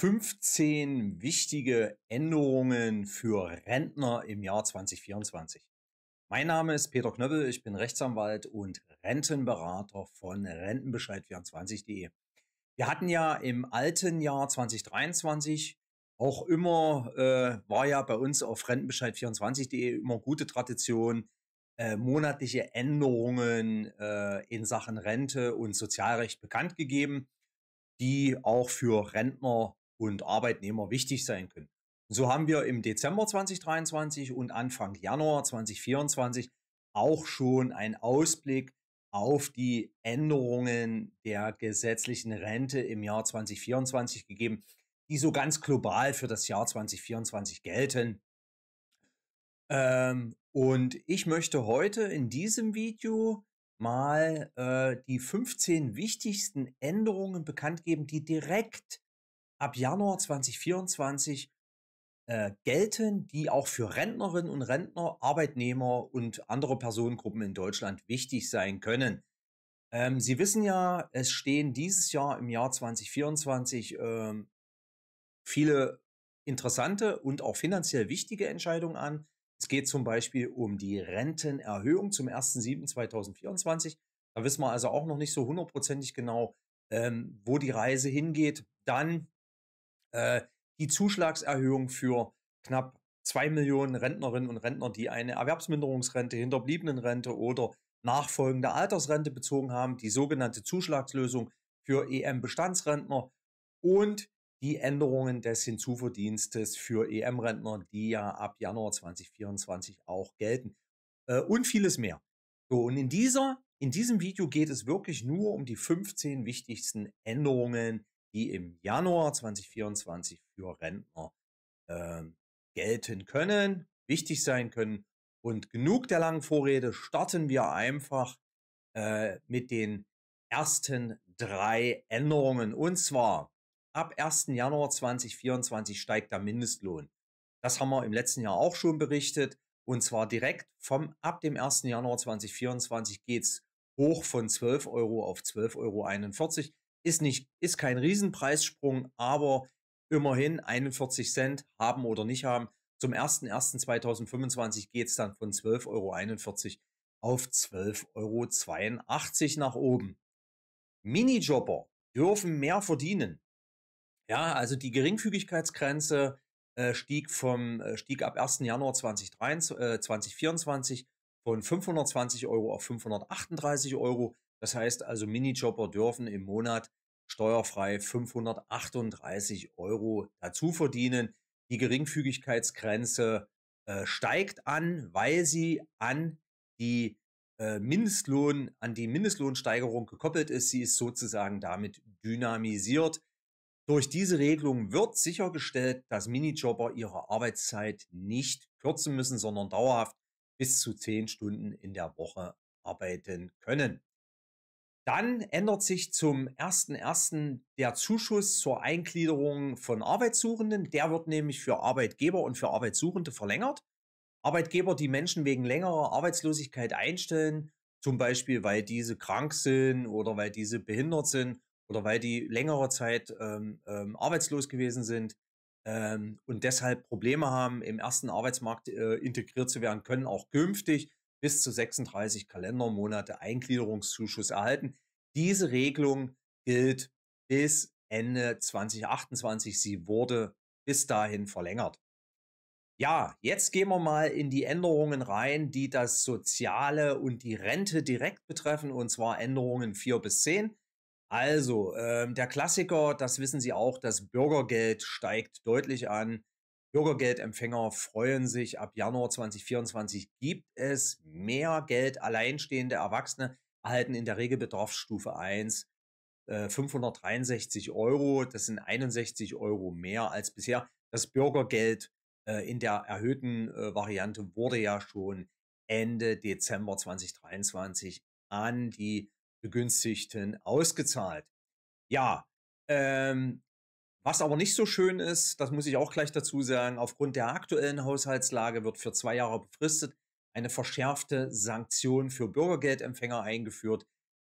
15 wichtige Änderungen für Rentner im Jahr 2024. Mein Name ist Peter Knöppel, ich bin Rechtsanwalt und Rentenberater von Rentenbescheid24.de. Wir hatten ja im alten Jahr 2023 auch immer, äh, war ja bei uns auf Rentenbescheid24.de immer gute Tradition, äh, monatliche Änderungen äh, in Sachen Rente und Sozialrecht bekannt gegeben die auch für Rentner und Arbeitnehmer wichtig sein können. so haben wir im Dezember 2023 und Anfang Januar 2024 auch schon einen Ausblick auf die Änderungen der gesetzlichen Rente im Jahr 2024 gegeben, die so ganz global für das Jahr 2024 gelten. Ähm, und ich möchte heute in diesem Video mal äh, die 15 wichtigsten Änderungen bekannt geben, die direkt ab Januar 2024 äh, gelten, die auch für Rentnerinnen und Rentner, Arbeitnehmer und andere Personengruppen in Deutschland wichtig sein können. Ähm, Sie wissen ja, es stehen dieses Jahr im Jahr 2024 ähm, viele interessante und auch finanziell wichtige Entscheidungen an. Es geht zum Beispiel um die Rentenerhöhung zum 1.7.2024. Da wissen wir also auch noch nicht so hundertprozentig genau, ähm, wo die Reise hingeht. Dann äh, die Zuschlagserhöhung für knapp zwei Millionen Rentnerinnen und Rentner, die eine Erwerbsminderungsrente, Hinterbliebenenrente oder nachfolgende Altersrente bezogen haben, die sogenannte Zuschlagslösung für EM-Bestandsrentner und die Änderungen des Hinzuverdienstes für EM-Rentner, die ja ab Januar 2024 auch gelten äh, und vieles mehr. So, und in dieser, in diesem Video geht es wirklich nur um die 15 wichtigsten Änderungen die im Januar 2024 für Rentner äh, gelten können, wichtig sein können. Und genug der langen Vorrede, starten wir einfach äh, mit den ersten drei Änderungen. Und zwar ab 1. Januar 2024 steigt der Mindestlohn. Das haben wir im letzten Jahr auch schon berichtet. Und zwar direkt vom, ab dem 1. Januar 2024 geht es hoch von 12 Euro auf 12,41 Euro. Ist, nicht, ist kein Riesenpreissprung, aber immerhin 41 Cent haben oder nicht haben. Zum 01.01.2025 geht es dann von 12,41 Euro auf 12,82 Euro nach oben. Minijobber dürfen mehr verdienen. Ja, also die Geringfügigkeitsgrenze äh, stieg, vom, äh, stieg ab 1. Januar 2023, äh, 2024 von 520 Euro auf 538 Euro. Das heißt also, Minijobber dürfen im Monat steuerfrei 538 Euro dazu verdienen. Die Geringfügigkeitsgrenze äh, steigt an, weil sie an die äh, Mindestlohn, an die Mindestlohnsteigerung gekoppelt ist. Sie ist sozusagen damit dynamisiert. Durch diese Regelung wird sichergestellt, dass Minijobber ihre Arbeitszeit nicht kürzen müssen, sondern dauerhaft bis zu zehn Stunden in der Woche arbeiten können. Dann ändert sich zum 1.1. der Zuschuss zur Eingliederung von Arbeitssuchenden. Der wird nämlich für Arbeitgeber und für Arbeitssuchende verlängert. Arbeitgeber, die Menschen wegen längerer Arbeitslosigkeit einstellen, zum Beispiel weil diese krank sind oder weil diese behindert sind oder weil die längere Zeit ähm, ähm, arbeitslos gewesen sind ähm, und deshalb Probleme haben, im ersten Arbeitsmarkt äh, integriert zu werden, können auch künftig bis zu 36 Kalendermonate Eingliederungszuschuss erhalten. Diese Regelung gilt bis Ende 2028. Sie wurde bis dahin verlängert. Ja, jetzt gehen wir mal in die Änderungen rein, die das Soziale und die Rente direkt betreffen, und zwar Änderungen 4 bis 10. Also, äh, der Klassiker, das wissen Sie auch, das Bürgergeld steigt deutlich an. Bürgergeldempfänger freuen sich. Ab Januar 2024 gibt es mehr Geld. Alleinstehende Erwachsene erhalten in der Regel Bedarfsstufe 1 äh, 563 Euro. Das sind 61 Euro mehr als bisher. Das Bürgergeld äh, in der erhöhten äh, Variante wurde ja schon Ende Dezember 2023 an die Begünstigten ausgezahlt. Ja, ähm, was aber nicht so schön ist, das muss ich auch gleich dazu sagen, aufgrund der aktuellen Haushaltslage wird für zwei Jahre befristet eine verschärfte Sanktion für Bürgergeldempfänger eingeführt,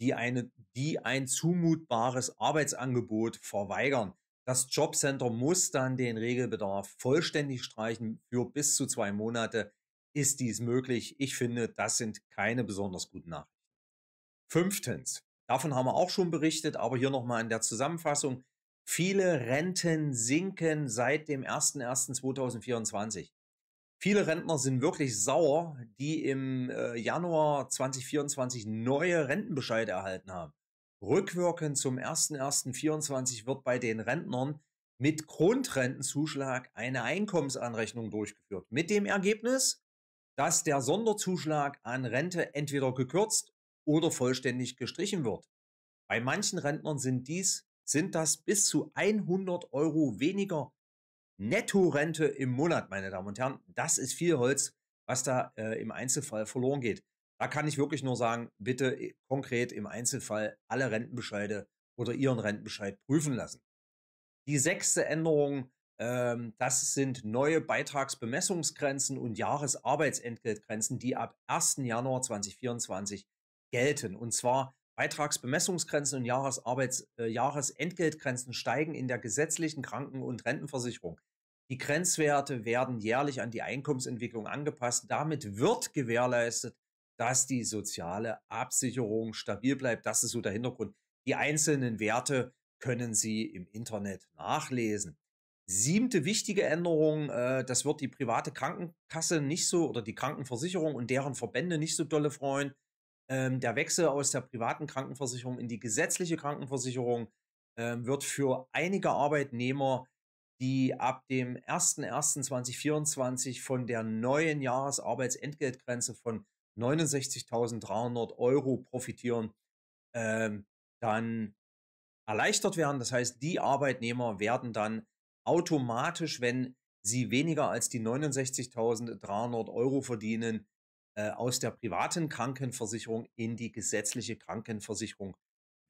die, eine, die ein zumutbares Arbeitsangebot verweigern. Das Jobcenter muss dann den Regelbedarf vollständig streichen. Für bis zu zwei Monate ist dies möglich. Ich finde, das sind keine besonders guten Nachrichten. Fünftens, davon haben wir auch schon berichtet, aber hier nochmal in der Zusammenfassung. Viele Renten sinken seit dem 01.01.2024. Viele Rentner sind wirklich sauer, die im äh, Januar 2024 neue Rentenbescheide erhalten haben. Rückwirkend zum 01.01.24 wird bei den Rentnern mit Grundrentenzuschlag eine Einkommensanrechnung durchgeführt. Mit dem Ergebnis, dass der Sonderzuschlag an Rente entweder gekürzt oder vollständig gestrichen wird. Bei manchen Rentnern sind dies sind das bis zu 100 Euro weniger Nettorente im Monat, meine Damen und Herren. Das ist viel Holz, was da äh, im Einzelfall verloren geht. Da kann ich wirklich nur sagen, bitte äh, konkret im Einzelfall alle Rentenbescheide oder Ihren Rentenbescheid prüfen lassen. Die sechste Änderung, ähm, das sind neue Beitragsbemessungsgrenzen und Jahresarbeitsentgeltgrenzen, die ab 1. Januar 2024 gelten. Und zwar Beitragsbemessungsgrenzen und Jahresarbeits-, äh, Jahresentgeltgrenzen steigen in der gesetzlichen Kranken- und Rentenversicherung. Die Grenzwerte werden jährlich an die Einkommensentwicklung angepasst. Damit wird gewährleistet, dass die soziale Absicherung stabil bleibt. Das ist so der Hintergrund. Die einzelnen Werte können Sie im Internet nachlesen. Siebte wichtige Änderung, äh, das wird die private Krankenkasse nicht so oder die Krankenversicherung und deren Verbände nicht so dolle freuen. Ähm, der Wechsel aus der privaten Krankenversicherung in die gesetzliche Krankenversicherung ähm, wird für einige Arbeitnehmer, die ab dem 01.01.2024 von der neuen Jahresarbeitsentgeltgrenze von 69.300 Euro profitieren, ähm, dann erleichtert werden. Das heißt, die Arbeitnehmer werden dann automatisch, wenn sie weniger als die 69.300 Euro verdienen, äh, aus der privaten Krankenversicherung in die gesetzliche Krankenversicherung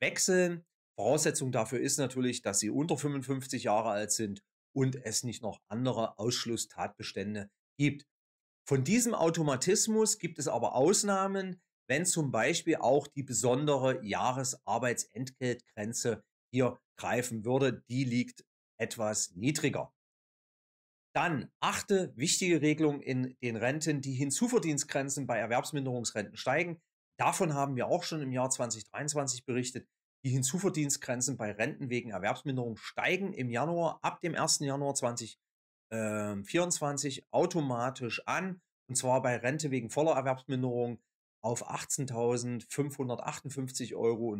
wechseln. Voraussetzung dafür ist natürlich, dass sie unter 55 Jahre alt sind und es nicht noch andere Ausschlusstatbestände gibt. Von diesem Automatismus gibt es aber Ausnahmen, wenn zum Beispiel auch die besondere Jahresarbeitsentgeltgrenze hier greifen würde. Die liegt etwas niedriger. Dann achte wichtige Regelung in den Renten, die Hinzuverdienstgrenzen bei Erwerbsminderungsrenten steigen. Davon haben wir auch schon im Jahr 2023 berichtet. Die Hinzuverdienstgrenzen bei Renten wegen Erwerbsminderung steigen im Januar ab dem 1. Januar 2024 ähm, automatisch an. Und zwar bei Rente wegen voller Erwerbsminderung auf 18.558,75 Euro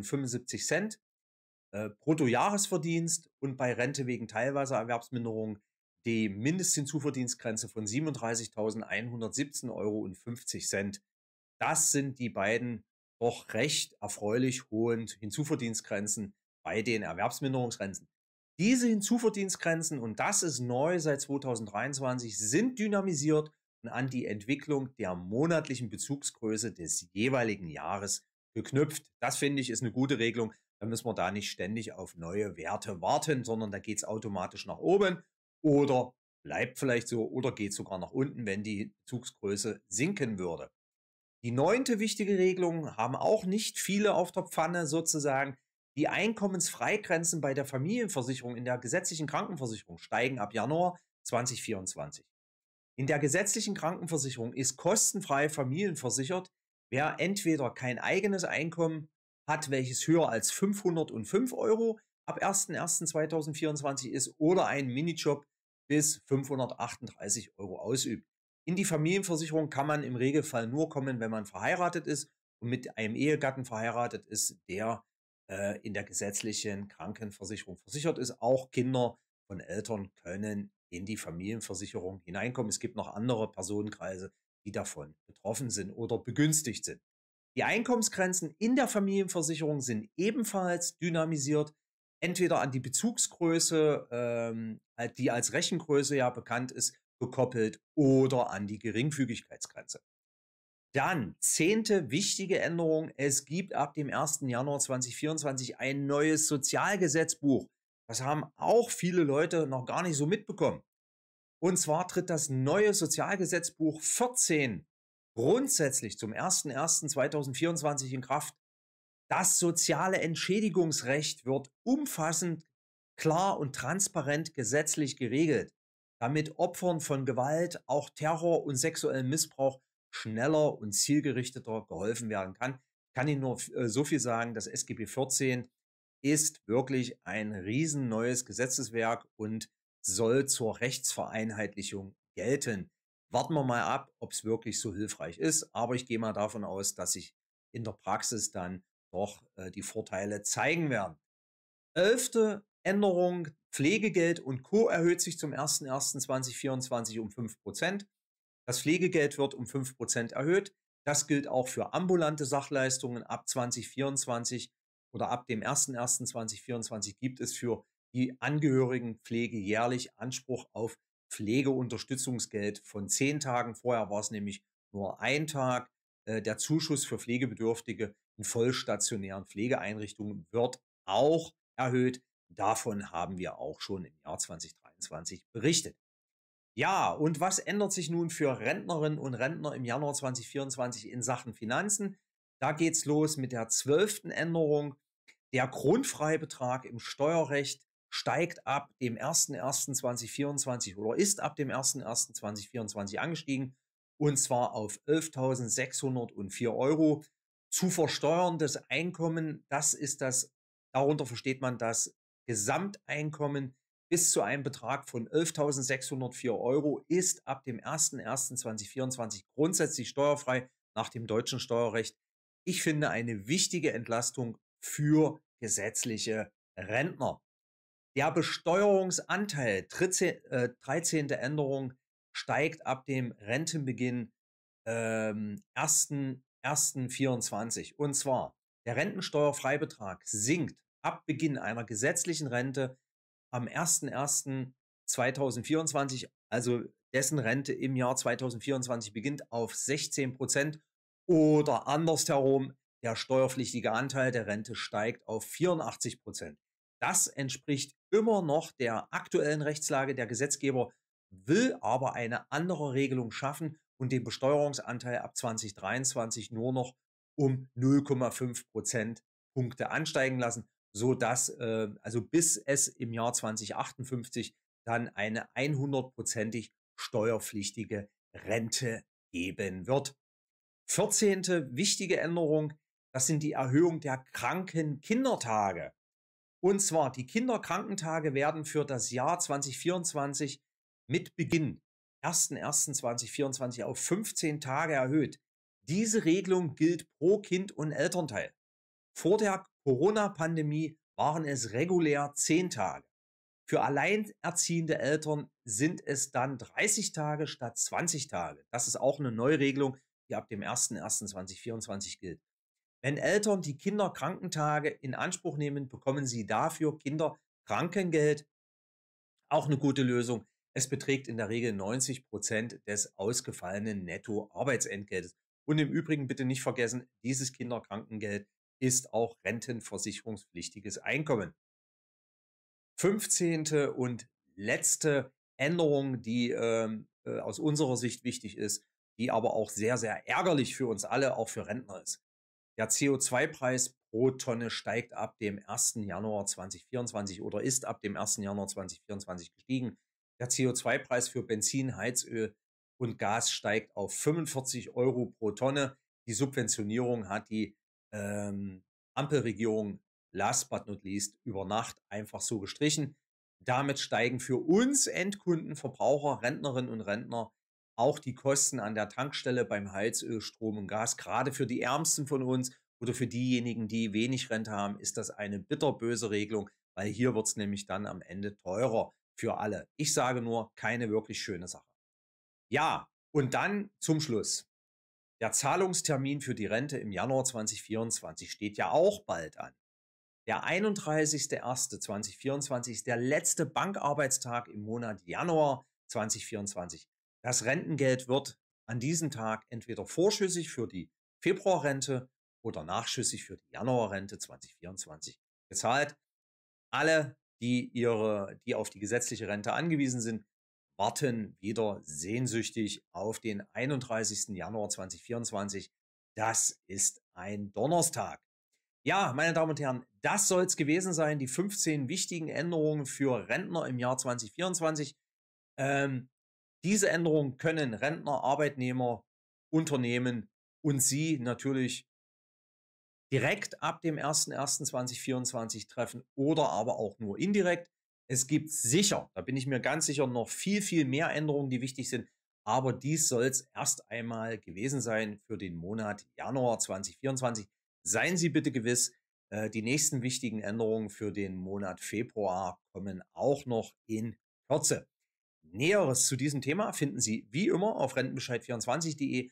Cent, äh, Bruttojahresverdienst und bei Rente wegen teilweise Erwerbsminderung die Mindestzinzuverdienstgrenze von 37.117,50 Euro. Das sind die beiden doch recht erfreulich hohen Hinzuverdienstgrenzen bei den Erwerbsminderungsgrenzen. Diese Hinzuverdienstgrenzen, und das ist neu seit 2023, sind dynamisiert und an die Entwicklung der monatlichen Bezugsgröße des jeweiligen Jahres geknüpft. Das finde ich ist eine gute Regelung. Da müssen wir da nicht ständig auf neue Werte warten, sondern da geht es automatisch nach oben oder bleibt vielleicht so oder geht sogar nach unten, wenn die Zugsgröße sinken würde. Die neunte wichtige Regelung haben auch nicht viele auf der Pfanne sozusagen. Die Einkommensfreigrenzen bei der Familienversicherung in der gesetzlichen Krankenversicherung steigen ab Januar 2024. In der gesetzlichen Krankenversicherung ist kostenfrei familienversichert, wer entweder kein eigenes Einkommen hat, welches höher als 505 Euro ab 01.01.2024 ist oder einen Minijob bis 538 Euro ausübt. In die Familienversicherung kann man im Regelfall nur kommen, wenn man verheiratet ist und mit einem Ehegatten verheiratet ist, der äh, in der gesetzlichen Krankenversicherung versichert ist. Auch Kinder von Eltern können in die Familienversicherung hineinkommen. Es gibt noch andere Personenkreise, die davon betroffen sind oder begünstigt sind. Die Einkommensgrenzen in der Familienversicherung sind ebenfalls dynamisiert entweder an die Bezugsgröße, ähm, die als Rechengröße ja bekannt ist, gekoppelt oder an die Geringfügigkeitsgrenze. Dann zehnte wichtige Änderung. Es gibt ab dem 1. Januar 2024 ein neues Sozialgesetzbuch. Das haben auch viele Leute noch gar nicht so mitbekommen. Und zwar tritt das neue Sozialgesetzbuch 14 grundsätzlich zum 01.01.2024 in Kraft. Das soziale Entschädigungsrecht wird umfassend, klar und transparent gesetzlich geregelt, damit Opfern von Gewalt, auch Terror und sexuellem Missbrauch schneller und zielgerichteter geholfen werden kann. Ich kann Ihnen nur äh, so viel sagen, das SGB 14 ist wirklich ein riesen neues Gesetzeswerk und soll zur Rechtsvereinheitlichung gelten. Warten wir mal ab, ob es wirklich so hilfreich ist, aber ich gehe mal davon aus, dass sich in der Praxis dann noch äh, die Vorteile zeigen werden. Elfte Änderung, Pflegegeld und Co. erhöht sich zum 01.01.2024 um 5%. Das Pflegegeld wird um 5% erhöht. Das gilt auch für ambulante Sachleistungen ab 2024 oder ab dem 01.01.2024 gibt es für die Angehörigenpflege jährlich Anspruch auf Pflegeunterstützungsgeld von zehn Tagen. Vorher war es nämlich nur ein Tag. Äh, der Zuschuss für Pflegebedürftige in vollstationären Pflegeeinrichtungen wird auch erhöht. Davon haben wir auch schon im Jahr 2023 berichtet. Ja, und was ändert sich nun für Rentnerinnen und Rentner im Januar 2024 in Sachen Finanzen? Da geht's los mit der zwölften Änderung. Der Grundfreibetrag im Steuerrecht steigt ab dem 01.01.2024 oder ist ab dem 01.01.2024 angestiegen und zwar auf 11.604 Euro. Zu versteuerndes Einkommen, das ist das, darunter versteht man das Gesamteinkommen bis zu einem Betrag von 11.604 Euro ist ab dem 01.01.2024 grundsätzlich steuerfrei nach dem deutschen Steuerrecht. Ich finde eine wichtige Entlastung für gesetzliche Rentner. Der Besteuerungsanteil, 13. Äh, Änderung, steigt ab dem Rentenbeginn ähm, 1.1.24. Und zwar, der Rentensteuerfreibetrag sinkt ab Beginn einer gesetzlichen Rente am 1.1.2024, also dessen Rente im Jahr 2024 beginnt, auf 16 Prozent oder andersherum, der steuerpflichtige Anteil der Rente steigt auf 84 Prozent. Das entspricht immer noch der aktuellen Rechtslage. Der Gesetzgeber will aber eine andere Regelung schaffen und den Besteuerungsanteil ab 2023 nur noch um 0,5 Prozentpunkte ansteigen lassen, so dass äh, also bis es im Jahr 2058 dann eine 100-prozentig steuerpflichtige Rente geben wird. 14. wichtige Änderung, das sind die Erhöhung der kranken Kindertage. Und zwar die Kinderkrankentage werden für das Jahr 2024 mit Beginn 01.01.2024 auf 15 Tage erhöht. Diese Regelung gilt pro Kind und Elternteil. Vor der Corona-Pandemie waren es regulär 10 Tage. Für alleinerziehende Eltern sind es dann 30 Tage statt 20 Tage. Das ist auch eine Neuregelung, die ab dem 01.01.2024 gilt. Wenn Eltern die Kinderkrankentage in Anspruch nehmen, bekommen sie dafür Kinderkrankengeld. Auch eine gute Lösung. Es beträgt in der Regel 90 Prozent des ausgefallenen Netto-Arbeitsentgeltes. Und im Übrigen bitte nicht vergessen, dieses Kinderkrankengeld ist auch rentenversicherungspflichtiges Einkommen. 15. und letzte Änderung, die ähm, äh, aus unserer Sicht wichtig ist, die aber auch sehr, sehr ärgerlich für uns alle, auch für Rentner ist. Der CO2-Preis pro Tonne steigt ab dem 1. Januar 2024 oder ist ab dem 1. Januar 2024 gestiegen. Der CO2-Preis für Benzin, Heizöl und Gas steigt auf 45 Euro pro Tonne. Die Subventionierung hat die ähm, Ampelregierung last but not least über Nacht einfach so gestrichen. Damit steigen für uns Endkunden, Verbraucher, Rentnerinnen und Rentner auch die Kosten an der Tankstelle beim Heizöl, Strom und Gas. Gerade für die Ärmsten von uns oder für diejenigen, die wenig Rente haben, ist das eine bitterböse Regelung, weil hier wird es nämlich dann am Ende teurer für alle. Ich sage nur, keine wirklich schöne Sache. Ja, und dann zum Schluss. Der Zahlungstermin für die Rente im Januar 2024 steht ja auch bald an. Der 31.01.2024 ist der letzte Bankarbeitstag im Monat Januar 2024. Das Rentengeld wird an diesem Tag entweder vorschüssig für die Februarrente oder nachschüssig für die Januarrente 2024 gezahlt. Alle die ihre, die auf die gesetzliche Rente angewiesen sind, warten wieder sehnsüchtig auf den 31. Januar 2024. Das ist ein Donnerstag. Ja, meine Damen und Herren, das soll es gewesen sein, die 15 wichtigen Änderungen für Rentner im Jahr 2024. Ähm, diese Änderungen können Rentner, Arbeitnehmer, Unternehmen und Sie natürlich direkt ab dem 01.01.2024 treffen oder aber auch nur indirekt. Es gibt sicher, da bin ich mir ganz sicher, noch viel, viel mehr Änderungen, die wichtig sind. Aber dies soll es erst einmal gewesen sein für den Monat Januar 2024. Seien Sie bitte gewiss, äh, die nächsten wichtigen Änderungen für den Monat Februar kommen auch noch in Kürze. Näheres zu diesem Thema finden Sie wie immer auf rentenbescheid24.de